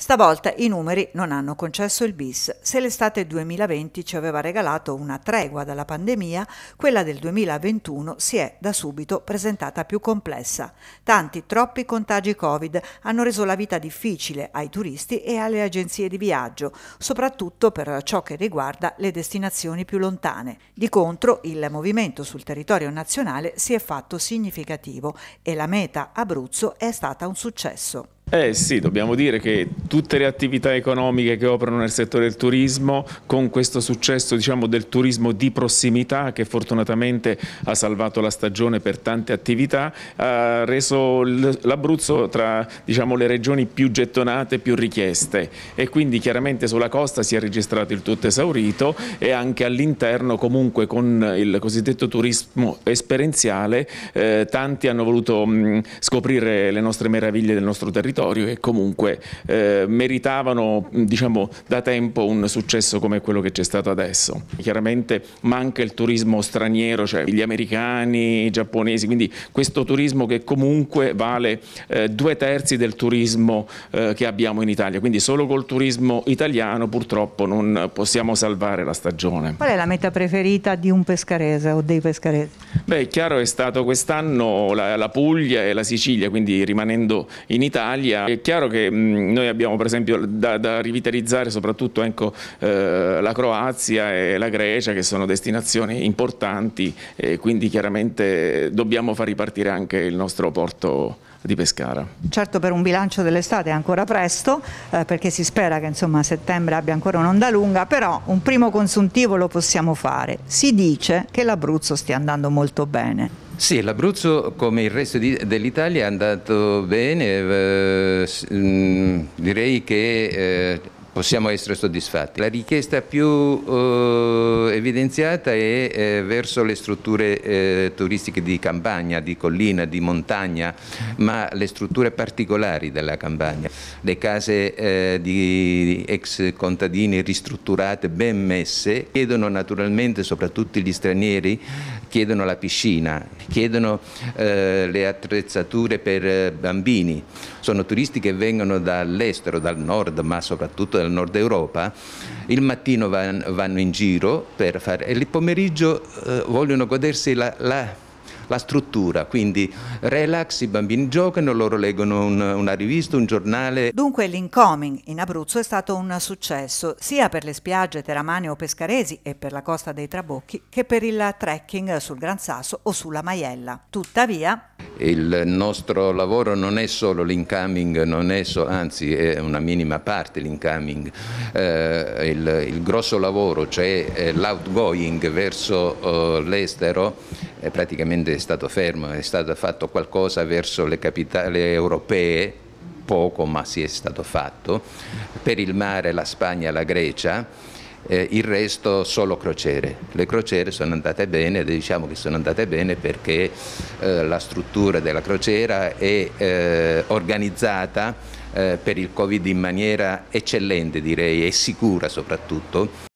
Stavolta i numeri non hanno concesso il bis. Se l'estate 2020 ci aveva regalato una tregua dalla pandemia, quella del 2021 si è da subito presentata più complessa. Tanti, troppi contagi Covid hanno reso la vita difficile ai turisti e alle agenzie di viaggio, soprattutto per ciò che riguarda le destinazioni più lontane. Di contro, il movimento sul territorio nazionale si è fatto significativo e la meta Abruzzo è stata un successo. Eh sì, dobbiamo dire che tutte le attività economiche che operano nel settore del turismo, con questo successo diciamo, del turismo di prossimità che fortunatamente ha salvato la stagione per tante attività, ha reso l'Abruzzo tra diciamo, le regioni più gettonate, e più richieste e quindi chiaramente sulla costa si è registrato il tutto esaurito e anche all'interno comunque con il cosiddetto turismo esperienziale eh, tanti hanno voluto mh, scoprire le nostre meraviglie del nostro territorio territorio e comunque eh, meritavano diciamo, da tempo un successo come quello che c'è stato adesso. Chiaramente manca il turismo straniero, cioè gli americani, i giapponesi, quindi questo turismo che comunque vale eh, due terzi del turismo eh, che abbiamo in Italia, quindi solo col turismo italiano purtroppo non possiamo salvare la stagione. Qual è la meta preferita di un pescarese o dei pescaresi? Beh, chiaro è stato quest'anno la, la Puglia e la Sicilia, quindi rimanendo in Italia Italia. È chiaro che noi abbiamo per esempio da, da rivitalizzare soprattutto ecco, eh, la Croazia e la Grecia che sono destinazioni importanti e quindi chiaramente dobbiamo far ripartire anche il nostro porto di Pescara. Certo per un bilancio dell'estate è ancora presto eh, perché si spera che insomma, settembre abbia ancora un'onda lunga, però un primo consuntivo lo possiamo fare. Si dice che l'Abruzzo stia andando molto bene. Sì, l'Abruzzo come il resto dell'Italia è andato bene, eh, mm, direi che... Eh, possiamo essere soddisfatti. La richiesta più eh, evidenziata è eh, verso le strutture eh, turistiche di campagna, di collina, di montagna, ma le strutture particolari della campagna, le case eh, di ex contadini ristrutturate, ben messe, chiedono naturalmente, soprattutto gli stranieri, chiedono la piscina, chiedono eh, le attrezzature per eh, bambini. Sono turisti che vengono dall'estero, dal nord, ma soprattutto del nord Europa, il mattino van, vanno in giro per fare, e il pomeriggio eh, vogliono godersi la, la, la, struttura, quindi relax, i bambini giocano, loro leggono un, una rivista, un giornale. Dunque l'incoming in Abruzzo è stato un successo sia per le spiagge teramane o pescaresi e per la costa dei Trabocchi che per il trekking sul Gran Sasso o sulla Maiella. Tuttavia il nostro lavoro non è solo l'incoming, so, anzi è una minima parte l'incoming, eh, il, il, grosso lavoro, cioè eh, l'outgoing verso eh, l'estero, è praticamente stato fermo, è stato fatto qualcosa verso le capitali europee, poco ma si è stato fatto, per il mare la Spagna e la Grecia eh, il resto solo crociere. Le crociere sono andate bene, diciamo che sono andate bene perché eh, la struttura della crociera è eh, organizzata eh, per il Covid in maniera eccellente direi e sicura soprattutto